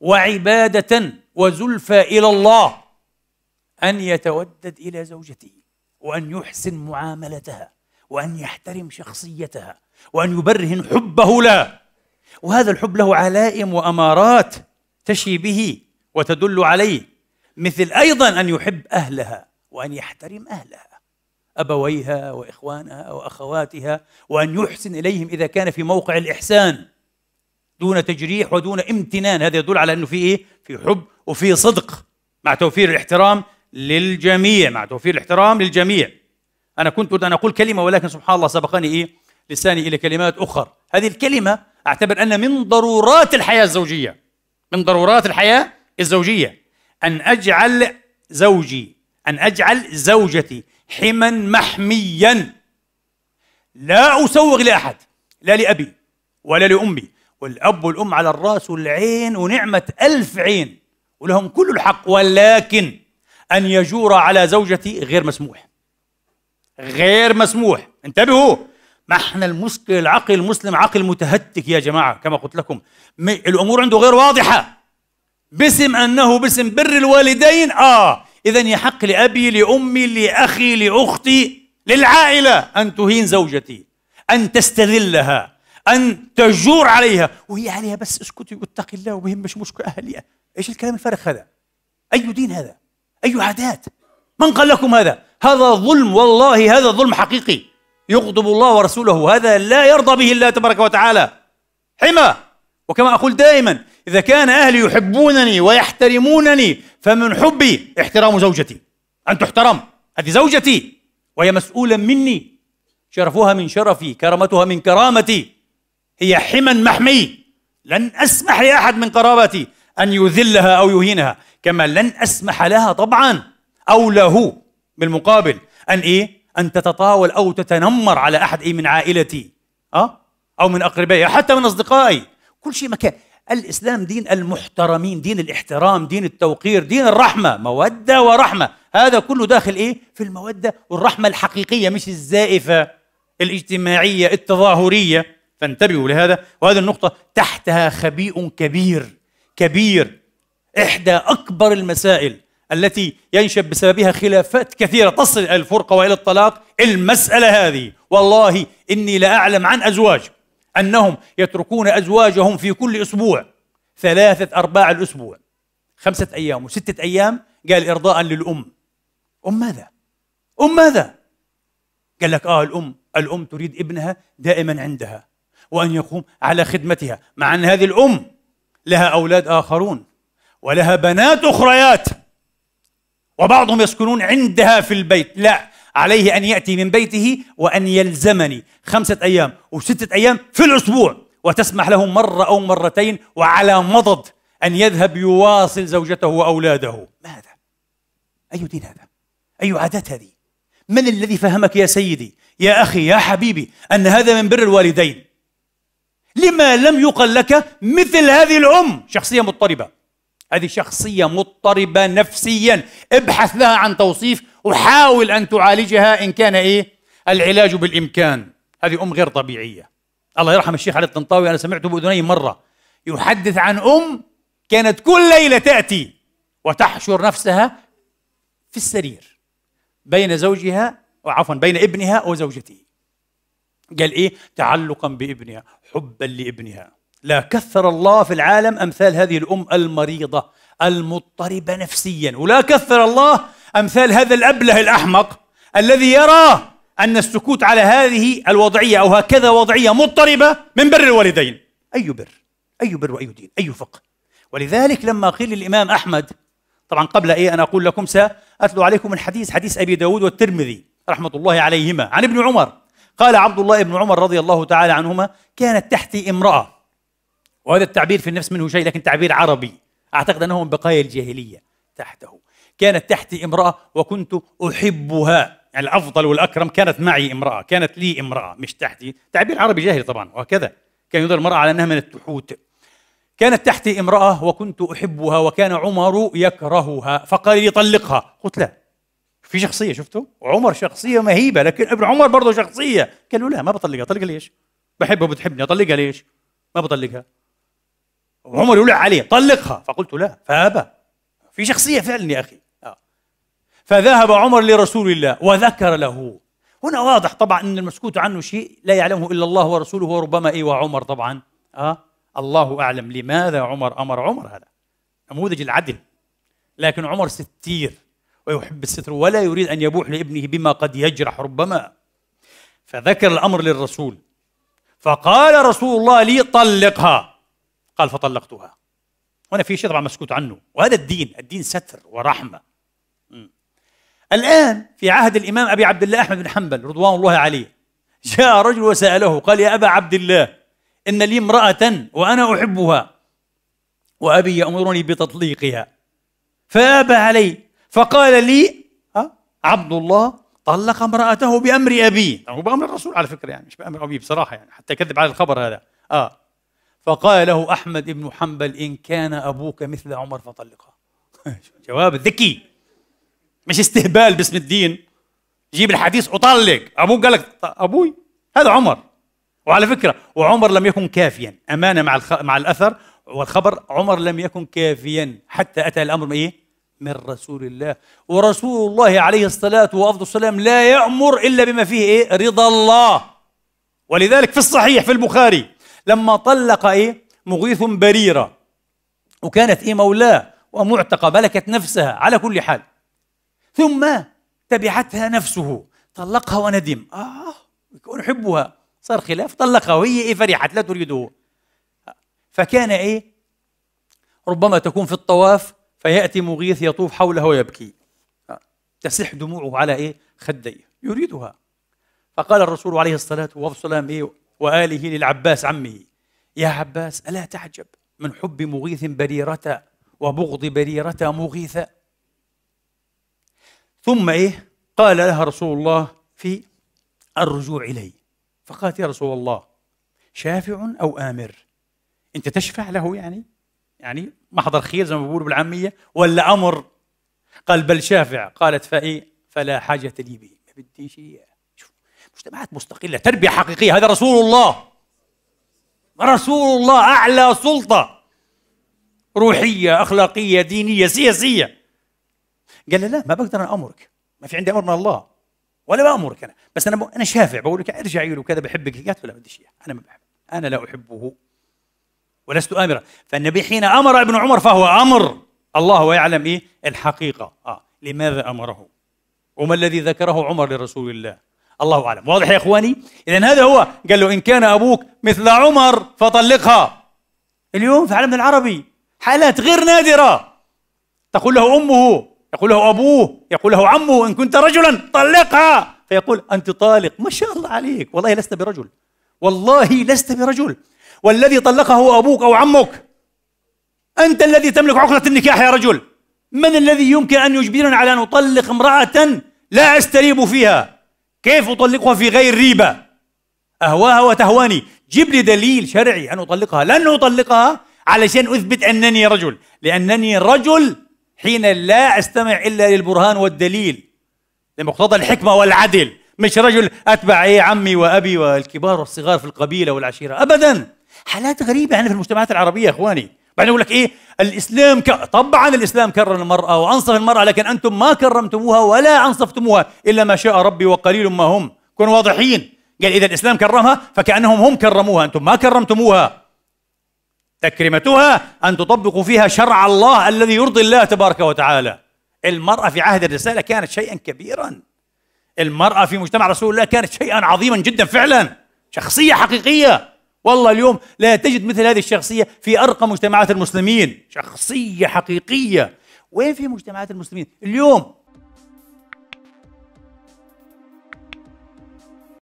وعبادة وزلفى إلى الله أن يتودد إلى زوجته وأن يحسن معاملتها وأن يحترم شخصيتها وأن يبرهن حبه لها وهذا الحب له علائم وأمارات تشي به وتدل عليه مثل أيضا أن يحب أهلها وأن يحترم أهلها أبويها وإخوانها وأخواتها وأن يحسن إليهم إذا كان في موقع الإحسان دون تجريح ودون امتنان هذا يدل على انه في ايه في حب وفي صدق مع توفير الاحترام للجميع مع توفير الاحترام للجميع انا كنت اريد ان اقول كلمه ولكن سبحان الله سبقني ايه لساني الى كلمات اخرى هذه الكلمه اعتبر ان من ضرورات الحياه الزوجيه من ضرورات الحياه الزوجيه ان اجعل زوجي ان اجعل زوجتي حما محميا لا اسوغ لاحد لا لابي ولا لامي والأب والأم على الرأس والعين ونعمة ألف عين ولهم كل الحق ولكن أن يجور على زوجتي غير مسموح غير مسموح انتبهوا ما احنا المشكل العقل المسلم عقل متهتك يا جماعة كما قلت لكم الأمور عنده غير واضحة باسم أنه باسم بر الوالدين آه إذا يحق لأبي لأمي لأخي لأختي للعائلة أن تهين زوجتي أن تستذلها أن تجور عليها وهي عليها بس اسكتي واتقي الله ومهمش مشكلة أهلية إيش الكلام الفارغ هذا أي دين هذا أي عادات من قال لكم هذا هذا ظلم والله هذا ظلم حقيقي يغضب الله ورسوله هذا لا يرضى به الله تبارك وتعالى حمى وكما أقول دائما إذا كان أهلي يحبونني ويحترمونني فمن حبي احترام زوجتي أن تحترم هذه زوجتي وهي مسؤولة مني شرفها من شرفي كرامتها من كرامتي هي حمى محمي لن أسمح لأحد من قرابتي أن يذلها أو يهينها كما لن أسمح لها طبعا أو له بالمقابل أن إيه أن تتطاول أو تتنمر على أحد إيه من عائلتي أه؟ أو من أقربائي حتى من أصدقائي كل شيء مكان الإسلام دين المحترمين دين الاحترام دين التوقير دين الرحمة مودة ورحمة هذا كله داخل إيه في المودة والرحمة الحقيقية مش الزائفة الاجتماعية التظاهرية فانتبهوا لهذا وهذه النقطة تحتها خبيء كبير كبير إحدى أكبر المسائل التي ينشب بسببها خلافات كثيرة تصل إلى الفرقة وإلى الطلاق المسألة هذه والله إني لأعلم عن أزواج أنهم يتركون أزواجهم في كل أسبوع ثلاثة أرباع الأسبوع خمسة أيام وستة أيام قال إرضاء للأم أم ماذا؟ أم ماذا؟ قال لك آه الأم الأم تريد ابنها دائما عندها وأن يقوم على خدمتها مع أن هذه الأم لها أولاد آخرون ولها بنات أخريات وبعضهم يسكنون عندها في البيت لا عليه أن يأتي من بيته وأن يلزمني خمسة أيام وستة أيام في الأسبوع وتسمح له مرة أو مرتين وعلى مضض أن يذهب يواصل زوجته وأولاده ماذا؟ أي دين هذا؟ أي عادات هذه؟ من الذي فهمك يا سيدي يا أخي يا حبيبي أن هذا من بر الوالدين لما لم يقل لك مثل هذه الأم شخصية مضطربة هذه شخصية مضطربة نفسيا ابحث لها عن توصيف وحاول أن تعالجها إن كان إيه العلاج بالإمكان هذه أم غير طبيعية الله يرحم الشيخ علي الطنطاوي أنا سمعته بأذني مرة يحدث عن أم كانت كل ليلة تأتي وتحشر نفسها في السرير بين زوجها عفوا بين ابنها وزوجته قال ايه تعلقا بابنها حبا لابنها لا كثر الله في العالم امثال هذه الام المريضه المضطربه نفسيا ولا كثر الله امثال هذا الابله الاحمق الذي يرى ان السكوت على هذه الوضعيه او هكذا وضعيه مضطربه من بر الوالدين اي بر اي بر واي دين اي فقه ولذلك لما قيل للامام احمد طبعا قبل ايه ان اقول لكم ساتلو عليكم الحديث حديث ابي داود والترمذي رحمه الله عليهما عن ابن عمر قال عبد الله بن عمر رضي الله تعالى عنهما كانت تحتي امرأة وهذا التعبير في النفس منه شيء لكن تعبير عربي أعتقد أنه من بقايا الجاهلية تحته كانت تحتي امرأة وكنت أحبها يعني الأفضل والأكرم كانت معي امرأة كانت لي امرأة مش تحتي تعبير عربي جاهلي طبعا وهكذا كان ينظر المرأة على أنها من التحوت كانت تحتي امرأة وكنت أحبها وكان عمر يكرهها فقال لي طلقها قلت لا في شخصيه شفتوا عمر شخصيه مهيبه لكن ابن عمر برضه شخصيه قال له لا ما بطلقها طلقها ليش بحبها وبتحبني اطلقها ليش ما بطلقها عمر يقول عليه طلقها فقلت لا فابى في شخصيه فعلا يا اخي آه. فذهب عمر لرسول الله وذكر له هنا واضح طبعا ان المسكوت عنه شيء لا يعلمه الا الله ورسوله وربما اي وعمر طبعا اه الله اعلم لماذا عمر امر عمر هذا نموذج العدل لكن عمر ستير ويحب الستر ولا يريد أن يبوح لابنه بما قد يجرح ربما فذكر الأمر للرسول فقال رسول الله لي طلقها قال فطلقتها وانا في شيء طبعا مسكوت عنه وهذا الدين الدين ستر ورحمه الان في عهد الامام ابي عبد الله احمد بن حنبل رضوان الله عليه جاء رجل وساله قال يا ابا عبد الله ان لي امراه وانا احبها وابي يامرني بتطليقها فابى علي فقال لي عبد الله طلق امرأته بأمر أبيه هو بأمر الرسول على فكرة يعني مش بأمر أبيه بصراحة يعني حتى كذب على الخبر هذا آه فقال له أحمد بن حنبل إن كان أبوك مثل عمر فطلقه جواب ذكي مش استهبال باسم الدين جيب الحديث وطلق أبوك قال لك أبوي هذا عمر وعلى فكرة وعمر لم يكن كافيا أمانة مع الخ... مع الأثر والخبر عمر لم يكن كافيا حتى أتى الأمر إيه من رسول الله ورسول الله عليه الصلاة والسلام لا يأمر إلا بما فيه إيه؟ رضا الله ولذلك في الصحيح في البخاري لما طلق إيه؟ مغيث بريرة وكانت إيه مولاه ومعتقة ملكت نفسها على كل حال ثم تبعتها نفسه طلقها وندم آه أحبها صار خلاف طلقها وهي إيه فرحت لا تريده فكان إيه ربما تكون في الطواف فيأتي مغيث يطوف حوله ويبكي تسح دموعه على إيه؟ خديه يريدها فقال الرسول عليه الصلاة والسلام إيه؟ وآله للعباس عمه يا عباس ألا تعجب من حب مغيث بريرة وبغض بريرة مغيثة ثم إيه قال لها رسول الله في الرجوع إلي فقالت يا رسول الله شافع أو آمر أنت تشفع له يعني يعني محضر خير زي ما بيقولوا بالعاميه ولا امر قال بل شافع قالت فاي فلا حاجه لي به ما بديش اياه شوف مجتمعات مستقله تربيه حقيقيه هذا رسول الله رسول الله اعلى سلطه روحيه اخلاقيه دينيه سياسيه قال لا ما بقدر انا امرك ما في عندي امر من الله ولا بامرك انا بس انا انا شافع بقول لك ارجعي له كذا بحبك قالت له لا بديش اياه انا ما بحب انا لا احبه ولست امرا فالنبي حين امر ابن عمر فهو امر الله يعلم ايه الحقيقه اه لماذا امره وما الذي ذكره عمر لرسول الله الله اعلم واضح يا اخواني اذا هذا هو قال له ان كان ابوك مثل عمر فطلقها اليوم في عالمنا العربي حالات غير نادره تقول له امه يقول له ابوه يقول له عمه ان كنت رجلا طلقها فيقول انت طالق ما شاء الله عليك والله لست برجل والله لست برجل والذي طلقه أبوك أو عمك أنت الذي تملك عقدة النكاح يا رجل من الذي يمكن أن يجبرنا على أن نطلق امرأة لا أستريب فيها كيف أطلقها في غير ريبة أهواها وتهواني جيب لي دليل شرعي أن أطلقها لن أطلقها علشان أثبت أنني رجل لأنني رجل حين لا أستمع إلا للبرهان والدليل لمقتضى الحكمة والعدل مش رجل أتبع إيه عمي وأبي والكبار والصغار في القبيلة والعشيرة أبداً حالات غريبه عندنا يعني في المجتمعات العربيه يا اخواني بعدين يقول لك ايه الاسلام ك... طبعا الاسلام كرم المراه وانصف المراه لكن انتم ما كرمتموها ولا انصفتموها الا ما شاء ربي وقليل ما هم كونوا واضحين قال اذا الاسلام كرمها فكانهم هم كرموها انتم ما كرمتموها تكرمتها ان تطبقوا فيها شرع الله الذي يرضي الله تبارك وتعالى المراه في عهد الرساله كانت شيئا كبيرا المراه في مجتمع رسول الله كانت شيئا عظيما جدا فعلا شخصيه حقيقيه والله اليوم لا تجد مثل هذه الشخصية في أرقى مجتمعات المسلمين شخصية حقيقية وين في مجتمعات المسلمين اليوم